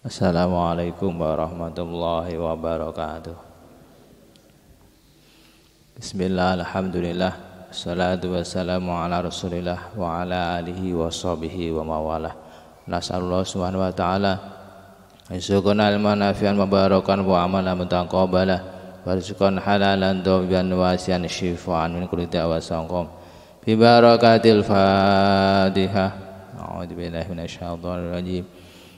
Assalamualaikum warahmatullahi wabarakatuh Bismillah, Alhamdulillah Salatu wassalamu ala rasulillah Wa ala alihi wa sahbihi wa mawalah Nas'alullah subhanahu wa ta'ala Insyukun ilman nafian mabarakan Wa amalan mutaqabalah Warzukan halalan dobian wasian syifuan min kulit da'wasangkum Bibarakatil Fatihah A'udhu billahi al rajim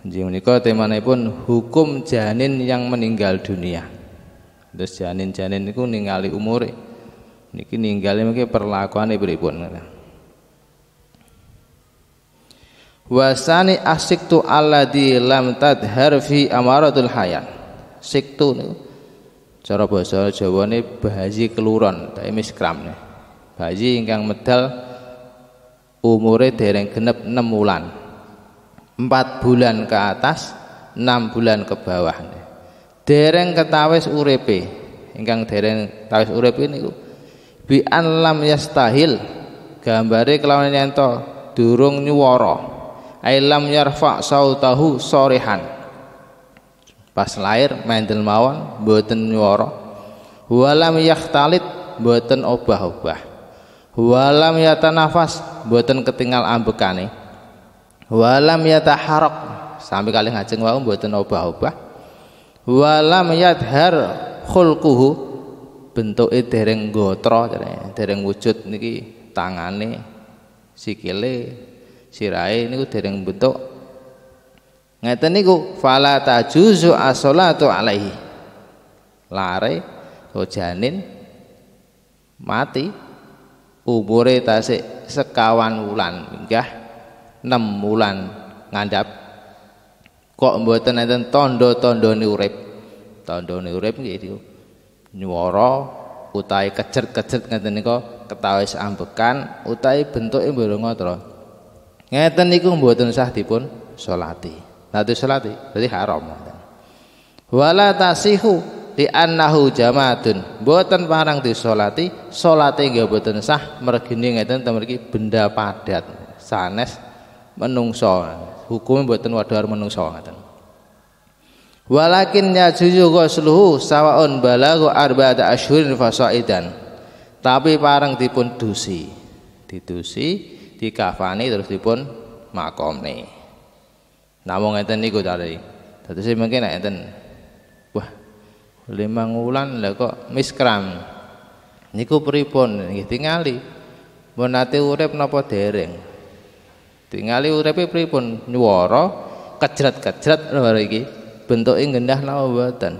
Jadi menikah menika pun hukum janin yang meninggal dunia. Terus janin-janin itu ningali umur. Niki mungkin perlakuan ibu ibu. Wasani Allah di lam tadhar fi amaratul hayat. Siktu ni, cara bahasa Jawa ni bahaji keluron, tapi miskram. Bahaji yang medal umure dereng genep enam bulan. 4 bulan ke atas 6 bulan ke bawah dereng ketawis urepe ingkang dereng tawis urepe ini bi an lam yastahil gambare kelawan yen durung nyuworo. ailam yarfa sautahu sorehan pas lahir mendel mawon boten nyuworo. walam yakhtalit boten obah-obah walam yatanafas boten ketinggal ambekane walam yataharok sampai kali ngajeng wau mboten obah-obah walam yadhar khulquhu bentuke dereng gotro dereng wujud niki tangane sikile sirai niku dereng bentuk ngeten niku fala tajuzu asola tu alaihi lare janin mati umure tasik sekawan wulan minggah 6 bulan ngandhap kok mboten enten tandha-tandhane urip tandhane urip nggih niku nyuwara utahe kecet-kecet ngeten nika ketawis ambekan utahe bentuke mboten ngoten ngeten niku mboten sah dipun salati nate salati dadi haram ngoten wala tasihu di annahu jamaatun mboten parang disolati salate nggih mboten sah mergene ngeten temeriki benda padat sanes menungso hukumnya buatan wadhar menungso ngatan walakin yajuzu sawon sawaun balagu arba'ata asyhurin fasaidan tapi parang dipun dusi didusi dikafani terus dipun nih namun ngeten gue tadi tapi sih e mungkin ngeten wah lima bulan lah kok miskram niku pripun nggih tingali menate urip nopo dereng Tingali uripe pripun nyuwara kejrat-kejrat lho iki. Bentuke gendah napa mboten?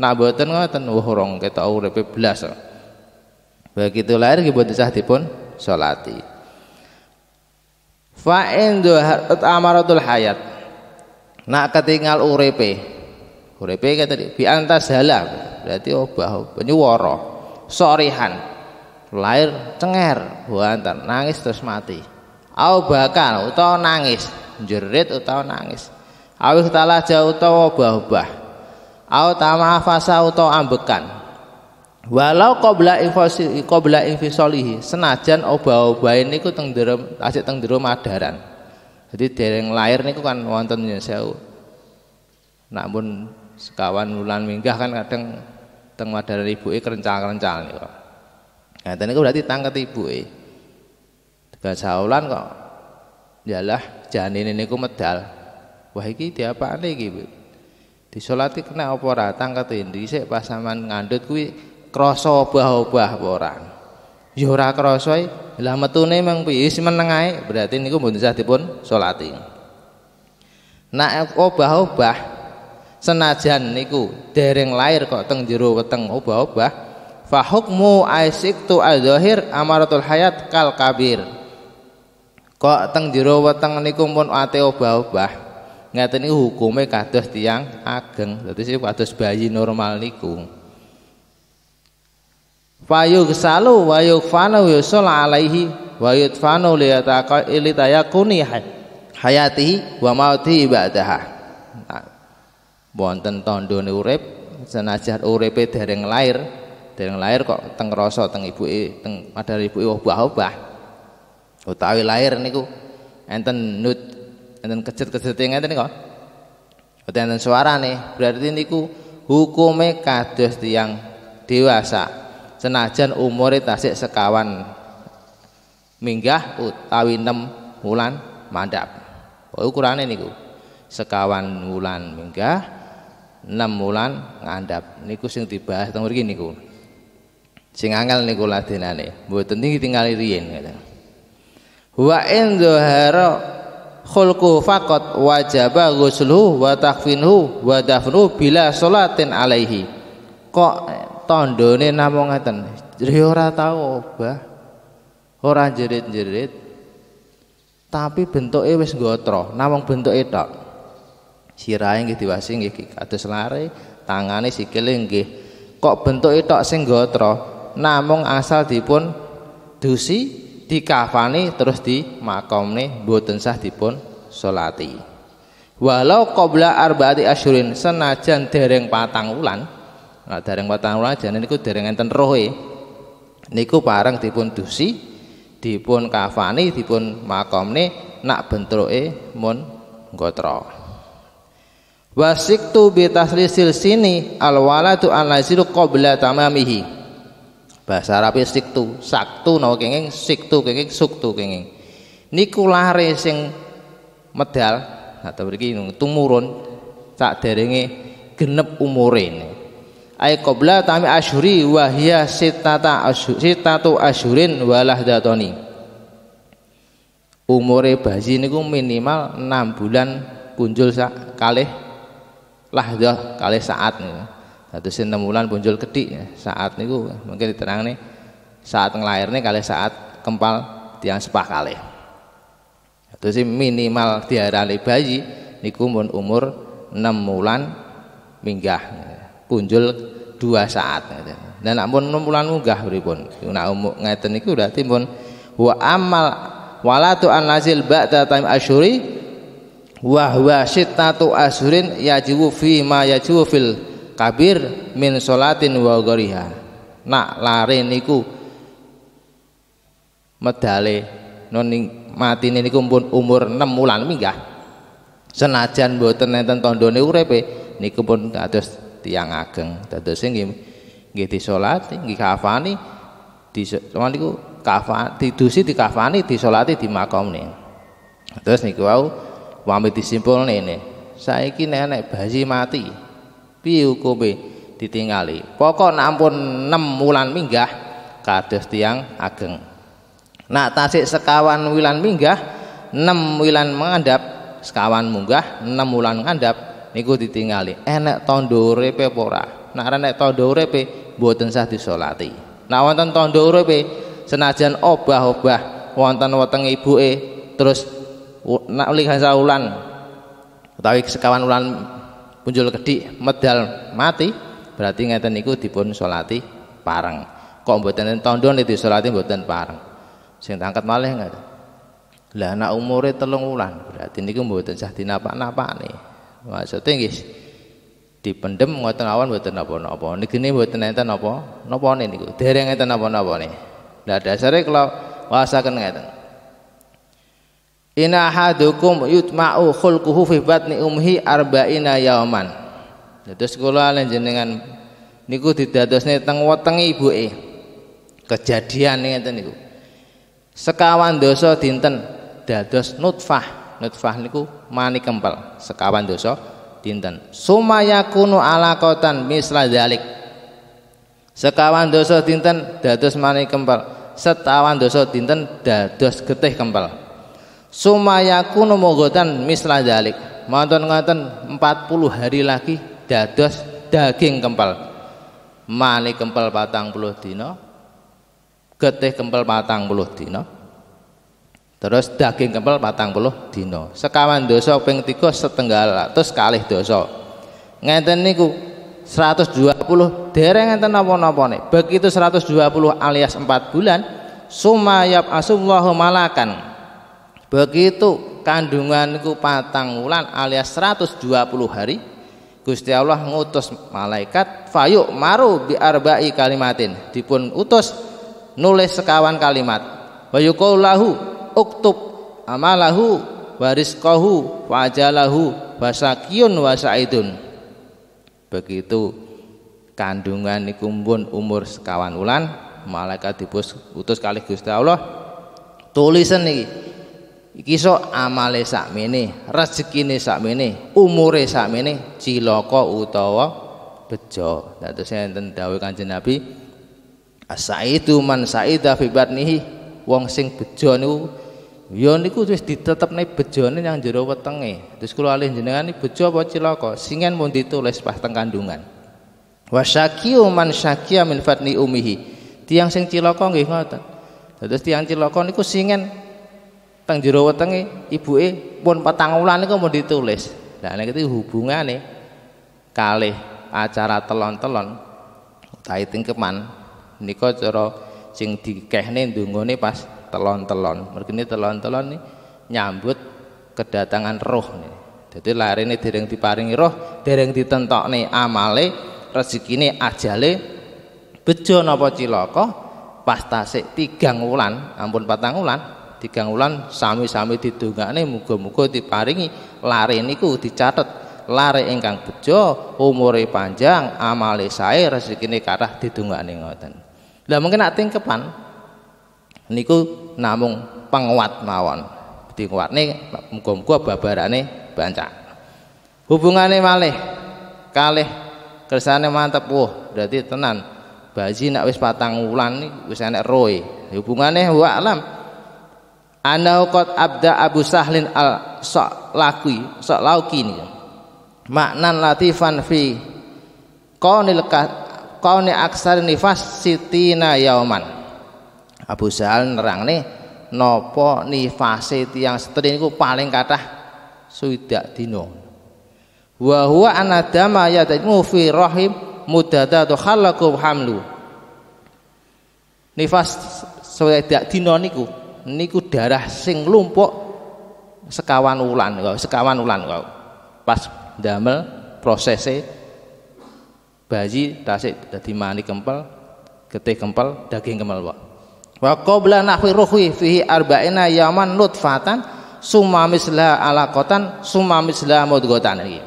Nak mboten ngoten wah urung ketok uripe blas. Begitu lahir nggih boten pun dipun salati. Fa in amaratul hayat. Nak ketinggal uripe. Uripe kata bi antasala berarti obah penyuworo Sorihan lahir cengar buantan nangis terus mati au bakal utawa nangis jerit utawa nangis awih jauh utawa bahubah, obah au tamafasa utawa ambekan walau qabla infosi qabla infisolihi senajan obah obah niku teng derem asik teng derem madaran jadi dereng lahir niku kan wonten ya, sewu namun sekawan wulan minggah kan kadang teng madaran ibuke kerencal-kerencal niku ngaten niku berarti tangket ibuke Gasaulan kok jalah janin niku medal. Wah iki diapakne iki? Disolati kena apa ora? Tangkat dhisik pas sampean ngandut kuwi krasa obah-obah apa ora? Ya ora krasa e. lah metune mang piye meneng ae berarti niku mboten sah dipun solati. Nak obah-obah senajan niku dereng lahir kok teng jero weteng obah-obah fahukmu aisik tu al-zahir amaratul hayat kal kabir kok teng jero weteng niku pun ate obah-obah ngaten niku hukume kados tiang ageng dadi sih kados bayi normal niku Fayuk salu wayuk fanu yusul alaihi wayut fanu liyataka tayakuni hayati wa mauti ba'daha nah, wonten tandane urip senajan uripe dereng lair dereng lair kok teng rasa teng ibuke teng padahal ibuke obah-obah utawi oh, lahir niku enten nut enten kecil kejete enten kok oh, utawi enten suara nih berarti niku hukume kados yang dewasa senajan umure tasik sekawan minggah utawi enam wulan mandap oh, ukurane niku sekawan wulan minggah enam wulan ngandap niku sing dibahas teng mriki niku sing angel niku nih buat niki tinggal riyen ngeten wa in zuhara khulqu faqat wajaba ghusluhu wa takfinuhu wa dafnuhu bila salatin alaihi kok tandane namung ngeten ya ora tau obah ora jerit-jerit tapi bentuknya wis gotro namung bentuk tok sirahe nggih diwasi nggih kados lare tangane sikile nggih kok bentuk tok sing gotro namung asal dipun dusi kafani terus di makomne mboten sah dipun solati. walau bela arbaati asyurin senajan dereng patang ulan, nah, dereng patang ulan jadi niku dereng enten rohe niku di dipun dusi dipun kafani dipun makomne nak bentroke mun Wasik tu sil sini alwalatu kau bela tamamihi bahasa Arabe ya siktu saktu nawa kenging siktu kenging suktu kenging niku lare sing medal atau nah, begini tumurun tak derenge genep umure ay qabla tami asyuri wa hiya sitata asyur, sitatu asyurin walah datoni umure bayi niku minimal enam bulan punjul sak kalih lahdah kalih saat niku satu enam bulan punjul kedik ya. saat niku mungkin diterang nih saat ngelahir nih kali saat kempal tiang sepah kali. Itu sih minimal diarani bayi niku pun umur enam bulan minggah ya. punjul dua saat. Ya. Dan nak pun enam bulan munggah beribun Nah umur ngaitan niku udah timbun wa amal walatu an nazil ba'da time asyuri wa huwa syittatu ashurin yajibu fi ma yajibu fil kabir min solatin wa ghariha nak lare niku medale noning mati niku pun umur 6 bulan minggah senajan mboten enten tandane uripe niku pun kados tiang ageng dados nggih nggih disolati nggih kafani di niku kafa tidusi dikafani disolati di makomne terus niku wau wami disimpulne ini saiki nenek bayi mati piu kobe ditinggali pokok nampun ampun 6 wulan minggah kados tiang ageng nak tasik sekawan wilan minggah 6 wilan mengandap sekawan munggah 6 wulan mengandap niku ditinggali enek tondo uripe apa ora nak enek tondo uripe buatan sah disolati nak wonten tondo uripe senajan obah-obah wonten weteng e terus nak lihat saulan tapi sekawan wulan muncul kedhik medal mati berarti ngeten niku dipun salati pareng kok mboten don itu disolati mboten pareng sing tangkat malih ngeten lah anak umure telung wulan berarti niku mboten sah dinapak-napakne maksudnya nggih dipendem ngoten awan mboten napa-napa niki mboten enten napa napane niku dereng enten napa-napane lah dasare kalau wasaken ngeten Ina hadukum yutma'u khulquhu fi batni umhi arba'ina yauman. Dados kula lan jenengan niku didadosne teng wetenge ibuke. Kejadian ngeten niku. Sekawan dosa dinten dados nutfah. Nutfah niku mani kempel. Sekawan dosa dinten. Sumaya kunu alaqatan misla dzalik. Sekawan dosa dinten dados mani kempel. Setawan dosa dinten dados getih kempel. Sumayaku nomogotan misla dalik mantun empat 40 hari lagi dados daging kempal, mani kempal patang puluh dino getih kempal patang puluh dino terus daging kempal patang puluh dino sekawan dosa ping tiga setenggal terus kalih dosa ngeten niku puluh dereng ngeten apa napa nih begitu puluh alias empat bulan sumayab asumullahu malakan begitu kandunganku patang wulan alias 120 hari Gusti Allah ngutus malaikat fayuk maru biarbai arba'i kalimatin dipun utus nulis sekawan kalimat wa yuqaulahu uktub amalahu wariskohu wajalahu basakiyun wasaidun begitu kandungan ikumbun umur sekawan wulan malaikat dipus utus kali Gusti Allah tulisan iki iki sok amale sakmene rezekine sakmene umure sakmene cilaka utawa bejo dados enten dawuh Kanjeng Nabi asaitu man saida fi batnihi wong sing bejo niku ya niku wis ditetepne bejone yang jero wetenge terus kula alih jenengan iki bejo apa cilaka singen mun ditulis pas teng kandungan wasyakiu man syakia min fatni umihi tiang sing cilaka nggih ngoten dados tiang cilaka niku singen teng jero wetenge ibuke pun petang wulan niku mau ditulis. Lah nek iki hubungane kalih acara telon-telon utahe tingkeman nika cara sing dikehne ndongane pas telon-telon. Mergene telon-telon nyambut kedatangan roh nih. Jadi nih dereng diparingi roh, dereng nih amale, ini ajale bejo nopo ciloko, pas tasik tigang wulan, ampun patang wulan tiga wulan sami-sami didongakne muga-muga diparingi lare niku dicatat lari ingkang bejo umure panjang amale sae rezekine kathah nih ngoten lah mungkin nak tingkepan niku namung penguat mawon nih dikuatne muga-muga babarane bancak hubungane malih kalih kersane mantep wah berarti tenan Bazi nak wis patang wulan wis enek roe hubungane wa alam Anahu qad abda Abu Sahlin al Sa'laqi, Sa'laqi ini. Maknan latifan fi kau ni aksar nifas sitina yauman. Abu Sahal nerang nih nopo nifase tiang setri niku paling kata suidak dino. Wa huwa anadama yadmu fi rahim mudada tu khalaqu hamlu. Nifas suidak dino niku niku darah sing lumpuk sekawan wulan kau sekawan wulan kau pas damel prosese bayi tasik dadi mani kempel getih kempel daging kempel wa wa qabla nahwi ruhi fihi arba'ina yaman nutfatan summa misla alaqatan summa misla mudghatan iki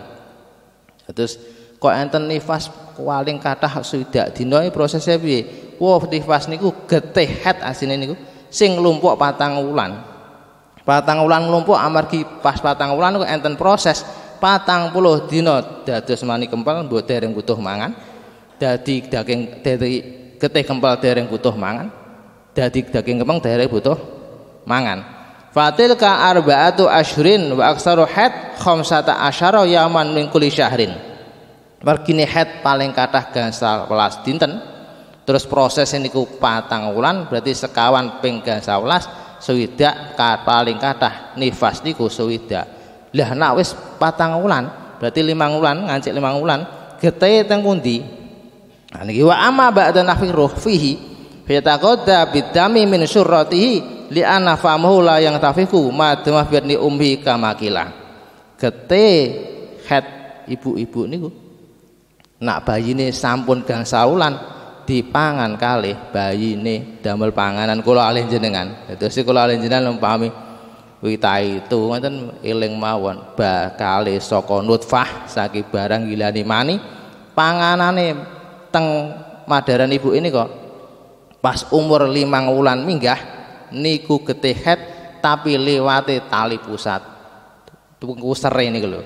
terus kok enten nifas kualing kathah sudah dina prosesnya, piye wah nifas niku getih head asine niku sing lumpuk patang wulan patang wulan lumpuk amargi pas patang wulan kok enten proses patang puluh dina dados mani kempel buat dereng kutuh mangan dadi daging dari getih kempel dereng kutuh mangan dadi daging kempeng dereng butuh mangan Fatilka arba'atu ashrin wa aksaru had khamsata asyara yaman min kulli syahrin. Mergine had paling kathah gansal welas dinten terus proses ini ku patang ulan berarti sekawan saulas gasaulas kata paling kathah nifas niku sewidak lah nak wis patang ulan berarti limang ulan ngancik limang ulan gete teng kundi nah niki wa amma ba'da nafik roh fihi fiyataqadda bidami min surratihi li anna la yang tafiku madamah biadni umhi kamakila gete head ibu-ibu niku nak bayi ini sampun gang saulan di pangan kali bayi ini damel panganan kula alih jenengan itu sih kula alih jenengan pahami wita itu ngoten eling mawon kali saka nutfah saki barang gila gilani mani panganane teng madaran ibu ini kok pas umur lima wulan minggah niku getihet tapi lewati tali pusat tungkuser ini lho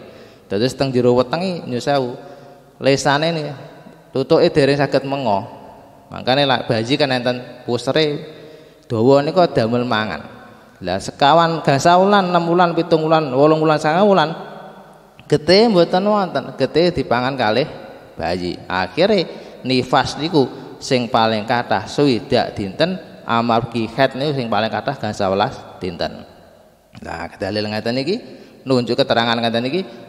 terus teng jero wetenge nyusau lesane tutuke dereng saged mengo Makanya lah baji kan enten pusere dawa niku damel mangan. Lah sekawan gasaulan, enam bulan pitung wulan, wolong bulan sangat wulan gete mboten wonten, gete dipangan kali bayi. Akhirnya nifas niku sing paling kathah swidak dinten amargi haid niku sing paling kata kathah gangsal dinten. Nah, kedalil ngeten iki nunjuk keterangan ngeten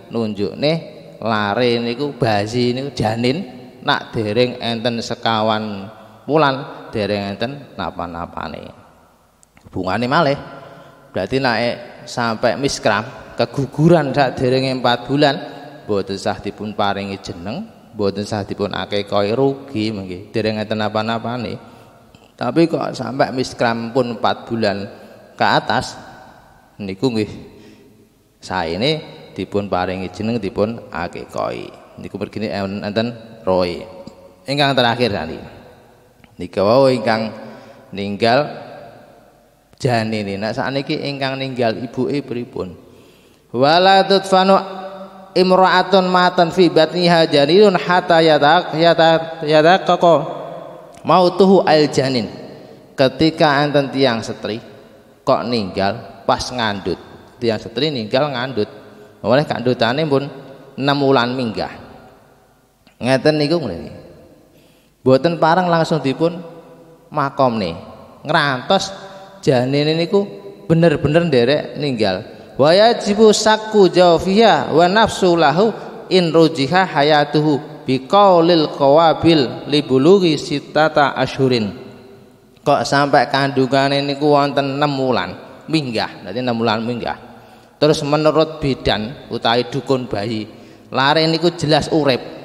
nunjuk nih lare niku bayi niku janin nak dereng enten sekawan bulan, dereng enten napa Bunga Bungane malih. Berarti naik sampai miskram keguguran sak dereng empat bulan boten sah dipun paringi jeneng, boten sah dipun koi rugi mengki. Dereng enten napa nih. Tapi kok sampai miskram pun empat bulan ke atas niku nggih saene dipun paringi jeneng dipun koi. Niku mergi enten Roy, engkang terakhir kali nika wau ingkang ninggal janin nak sakniki engkang ninggal ibu e pripun wala fano imra'atun matan fi batniha janinun hatta yatak yatak yatak Mau tuhu al janin ketika anten tiang setri kok ninggal pas ngandut tiang setri ninggal ngandut oleh kandutane pun enam bulan minggah ngeten niku ngene boten parang langsung dipun makom nih ngerantos janin niku bener-bener nderek ninggal wa yajibu saku jawfiha wa nafsu lahu in rujiha hayatuhu biqaulil qawabil libulugi sitata ashurin kok sampai kandungan ini ku wonten enam wulan minggah dadi enam wulan minggah terus menurut bidan utai dukun bayi lare niku jelas urep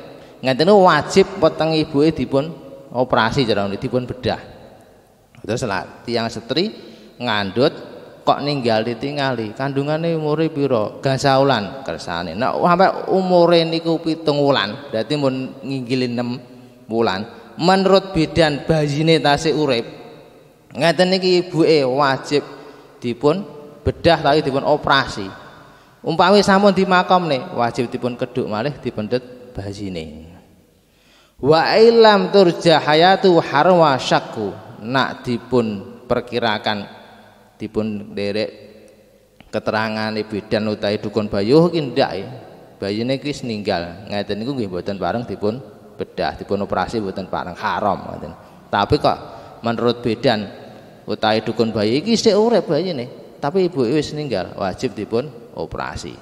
ngeten wajib peteng ibuke dipun operasi jarang dipun bedah terus lah tiang setri ngandut kok ninggal ditingali kandungane umure pira gasaulan kersane nek nah, sampai umure niku pitung wulan berarti mau nginggili 6 bulan menurut bidan urep tasih urip nih niki E wajib dipun bedah tapi dipun operasi samun di dimakom nih wajib dipun keduk malih dipendet bayine Wa ilam turja hayatu harwa syakku nak dipun perkirakan dipun derek keterangan dan utai dukun bayu ki ndak ya. bayu ki ninggal. ngaitan itu gue buatan bareng dipun bedah, dipun operasi buatan bareng haram ngaitan Tapi kok menurut bedan utai dukun bayi ini isih bayi ini tapi ibu ibu meninggal wajib dipun operasi.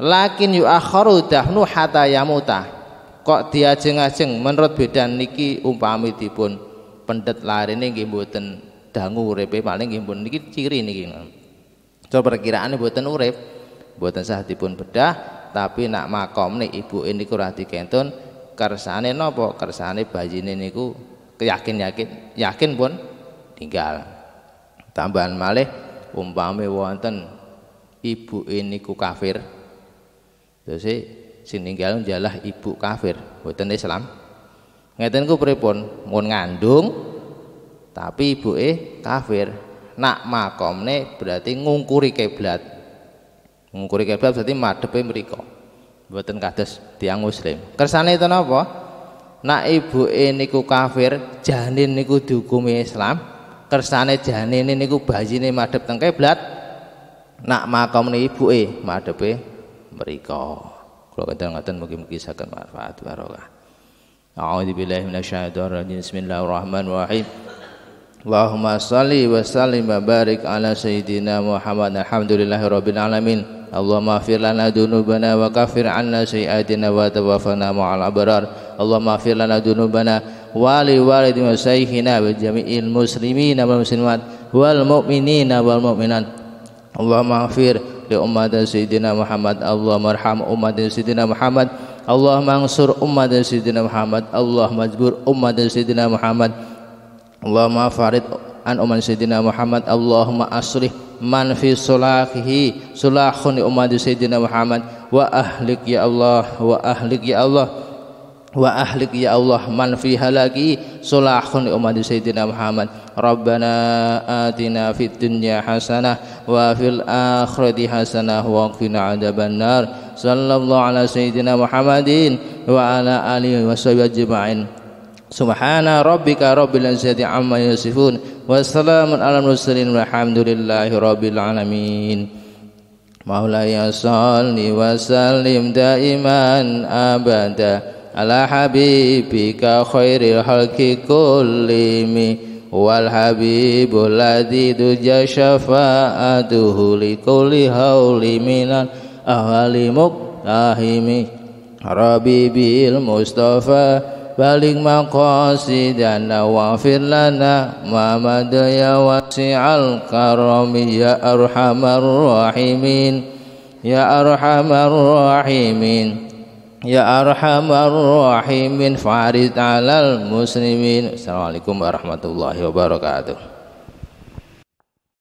Lakin akharu dahnu hatta yamutah kok diajeng-ajeng menurut bedan niki umpami dipun pendet larine nggih mboten dangu uripe eh, paling nggih niki ciri niki coba perkiraane mboten urip mboten sah dipun bedah tapi nak makom nih ibu ini ora dikentun kersane nopo kersane ini niku yakin-yakin yakin pun tinggal tambahan malih umpame wonten ini ku kafir terus sing ninggal jalah ibu kafir mboten Islam ngeten ku pripun mun ngandung tapi ibu eh kafir nak makomne berarti ngungkuri kiblat ngungkuri kiblat berarti madhepe mriku mboten kados tiang muslim kersane itu napa nak ibu E niku kafir janin niku dihukumi Islam kersane janin niku bayine madhep teng kiblat nak makomne ibu E madhepe mriku Kula kadang ngaten mugi-mugi saged manfaat barokah. A'udzu billahi minasyaitonir rajim. Bismillahirrahmanirrahim. Allahumma salli wa sallim wa barik ala sayyidina Muhammad alhamdulillahi rabbil alamin Allahumma afir lana dunubana wa kafir anna sayyidina wa tawaffana ma'al abrar Allahumma afir lana dunubana wa li walidina wa sayyidina wa jami'il muslimina wal muslimat wal mu'minina wal mu'minat Allahumma afir li ummat sayyidina Muhammad Allah arham umat sayyidina Muhammad Allah ansur umat sayyidina Muhammad Allah ajbur umat sayyidina Muhammad Allah farid an umat sayyidina Muhammad Allahumma aslih man fi sulahihi sulahun li ummat sayyidina Muhammad wa ahlik ya Allah wa ahlik ya Allah wa ahlik ya Allah man fi halaki sulahun li umat sayyidina Muhammad ربنا آتنا في الدنيا حسنة وفي الآخرة حسنة وقنا عذاب النار صلى الله على سيدنا محمد وعلى آله وصحبه أجمعين سبحان ربك رب العزة عما يصفون وسلام على المرسلين والحمد لله رب العالمين مولاي صل وسلم دائما أبدا على حبيبك خير الخلق كلهم wal habibul ladzi tuja syafa'atuhu li kulli hauli minal ahli muqtahimi Rabbi bil Mustafa balik maqasi dan wafir lana Muhammad ya wasi'al karami ya arhamar rahimin ya arhamar rahimin Ya arhamar rahimin farid alal muslimin Assalamualaikum warahmatullahi wabarakatuh